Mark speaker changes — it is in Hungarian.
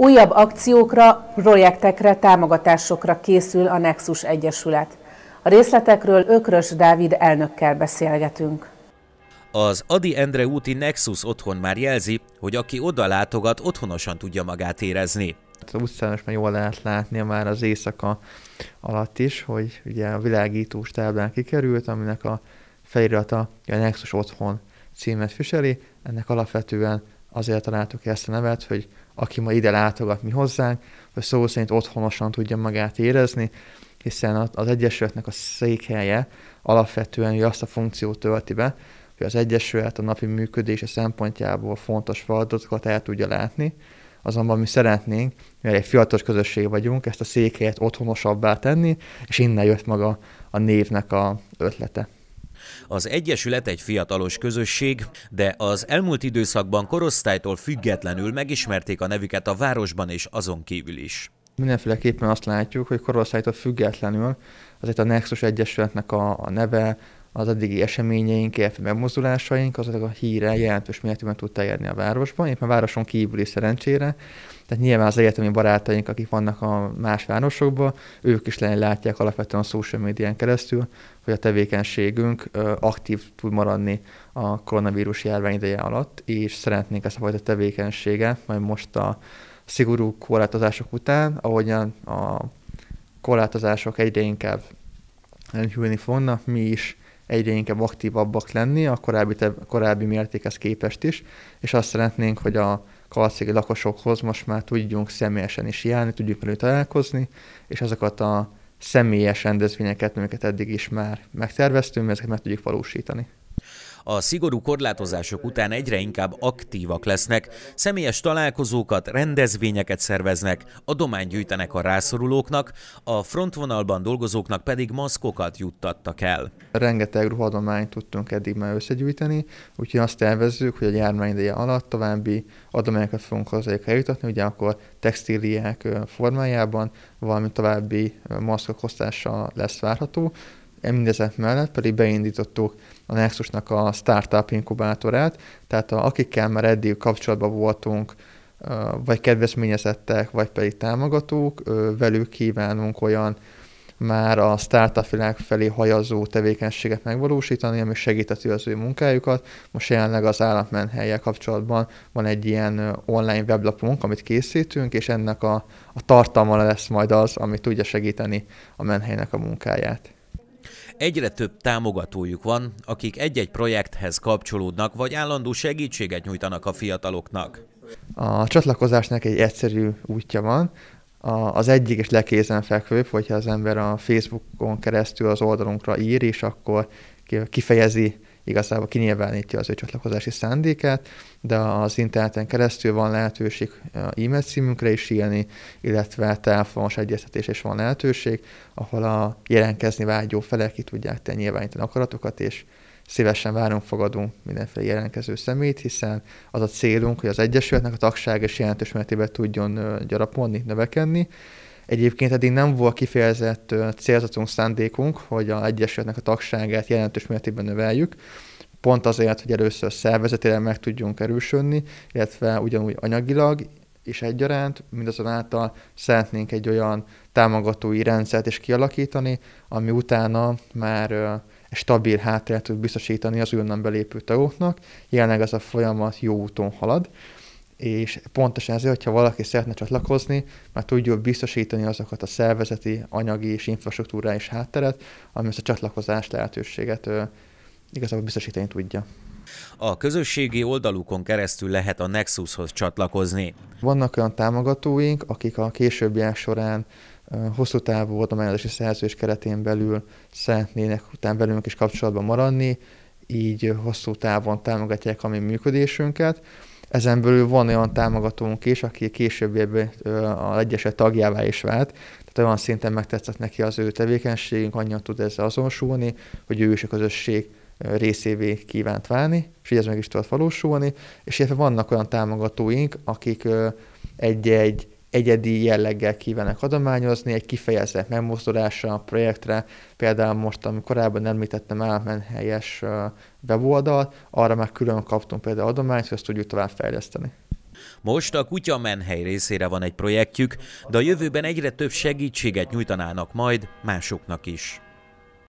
Speaker 1: Újabb akciókra, projektekre, támogatásokra készül a Nexus Egyesület. A részletekről Ökrös Dávid elnökkel beszélgetünk. Az Adi Endre úti Nexus otthon már jelzi, hogy aki oda látogat, otthonosan tudja magát
Speaker 2: érezni. Hát az utcán is már jól lehet látni már az éjszaka alatt is, hogy ugye a világítós táblán kikerült, aminek a felirata a Nexus otthon címet viseli. Ennek alapvetően azért találtuk ezt a nevet, hogy aki ma ide látogat mi hozzánk, hogy szó szerint otthonosan tudja magát érezni, hiszen az Egyesületnek a székhelye alapvetően azt a funkciót tölti be, hogy az Egyesület a napi működése szempontjából fontos feladatokat el tudja látni, azonban mi szeretnénk, mivel egy fiatal közösség vagyunk, ezt a székhelyet otthonosabbá tenni, és innen jött maga a névnek a ötlete.
Speaker 1: Az Egyesület egy fiatalos közösség, de az elmúlt időszakban korosztálytól függetlenül megismerték a nevüket a városban és azon kívül is.
Speaker 2: Mindenféleképpen azt látjuk, hogy korosztálytól függetlenül azért a Nexus Egyesületnek a, a neve, az addigi eseményeink, illetve megmozdulásaink, azok a híre jelentős mértékben tudta érni a városban, éppen városon kívüli szerencsére. Tehát nyilván az egyetemi barátaink, akik vannak a más városokban, ők is látják alapvetően a social médián keresztül, hogy a tevékenységünk aktív tud maradni a koronavírus járvány ideje alatt, és szeretnénk ezt a fajta tevékenységet, majd most a szigorú korlátozások után, ahogyan a korlátozások egyre inkább enyhülni fognak, mi is egyre inkább aktívabbak lenni a korábbi, te, korábbi mértékhez képest is, és azt szeretnénk, hogy a kalcégi lakosokhoz most már tudjunk személyesen is járni, tudjuk velük találkozni, és azokat a személyes rendezvényeket, amiket eddig is már megterveztünk, ezeket meg tudjuk valósítani
Speaker 1: a szigorú korlátozások után egyre inkább aktívak lesznek, személyes találkozókat, rendezvényeket szerveznek, adományt gyűjtenek a rászorulóknak, a frontvonalban dolgozóknak pedig maszkokat juttattak el.
Speaker 2: Rengeteg ruhadományt tudtunk eddig már összegyűjteni, úgyhogy azt tervezzük, hogy a járvány ideje alatt további adományokat fogunk hozzájuk eljutatni, ugye akkor textíliák formájában, valamint további maszkok hoztása lesz várható. E mindezek mellett pedig beindítottuk a Nexusnak a startup inkubátorát, tehát a, akikkel már eddig kapcsolatban voltunk, vagy kedvezményezettek, vagy pedig támogatók, velük kívánunk olyan már a startup világ felé hajazó tevékenységet megvalósítani, ami segíteti az ő munkájukat. Most jelenleg az állatmenhelyel kapcsolatban van egy ilyen online weblapunk, amit készítünk, és ennek a, a tartalma lesz majd az, ami tudja segíteni a menhelynek a munkáját.
Speaker 1: Egyre több támogatójuk van, akik egy-egy projekthez kapcsolódnak, vagy állandó segítséget nyújtanak a fiataloknak.
Speaker 2: A csatlakozásnak egy egyszerű útja van, az egyik és legkézenfekvőbb, hogyha az ember a Facebookon keresztül az oldalunkra ír, és akkor kifejezi igazából kinyilvánítja az ő csatlakozási szándékát, de az interneten keresztül van lehetőség eh, e-mail címünkre is írni, illetve telefonos egyeztetés is van lehetőség, ahol a jelenkezni vágyó felek ki tudják te nyilvánítani akaratokat, és szívesen várunk, fogadunk mindenféle jelenkező szemét, hiszen az a célunk, hogy az Egyesületnek a tagság és jelentős mértében tudjon eh, gyarapodni, növekedni, Egyébként eddig nem volt kifejezett célzatunk, szándékunk, hogy a Egyesületnek a tagságát jelentős mértékben növeljük, pont azért, hogy először szervezetileg meg tudjunk erősödni, illetve ugyanúgy anyagilag és egyaránt, mindazonáltal szeretnénk egy olyan támogatói rendszert is kialakítani, ami utána már egy stabil háttér tud biztosítani az újonnan belépő tagoknak. Jelenleg ez a folyamat jó úton halad és pontosan ezért, hogyha valaki szeretne csatlakozni, már tudjuk biztosítani azokat a szervezeti, anyagi és infrastruktúrális hátteret, ami ezt a csatlakozás lehetőséget ö, igazából biztosítani tudja.
Speaker 1: A közösségi oldalukon keresztül lehet a Nexushoz csatlakozni.
Speaker 2: Vannak olyan támogatóink, akik a későbbiek során hosszú távú adományozási szerződés keretén belül szeretnének után velünk is kapcsolatban maradni, így hosszú távon támogatják a mi működésünket. Ezen belül van olyan támogatónk is, aki később a egyesek tagjává is vált, tehát olyan szinten megtetszett neki az ő tevékenységünk, annyian tud ezzel azonosulni, hogy ő is a közösség részévé kívánt válni, és így ez meg is tudott valósulni, és illetve vannak olyan támogatóink, akik egy-egy egyedi jelleggel kívánnak adományozni, egy kifejezett megmozdulásra a projektre, például most, amikor korábban említettem, helyes weboldal, arra már külön kaptunk például adományt, hogy ezt tudjuk tovább fejleszteni.
Speaker 1: Most a Kutya Menhely részére van egy projektjük, de a jövőben egyre több segítséget nyújtanának majd másoknak is.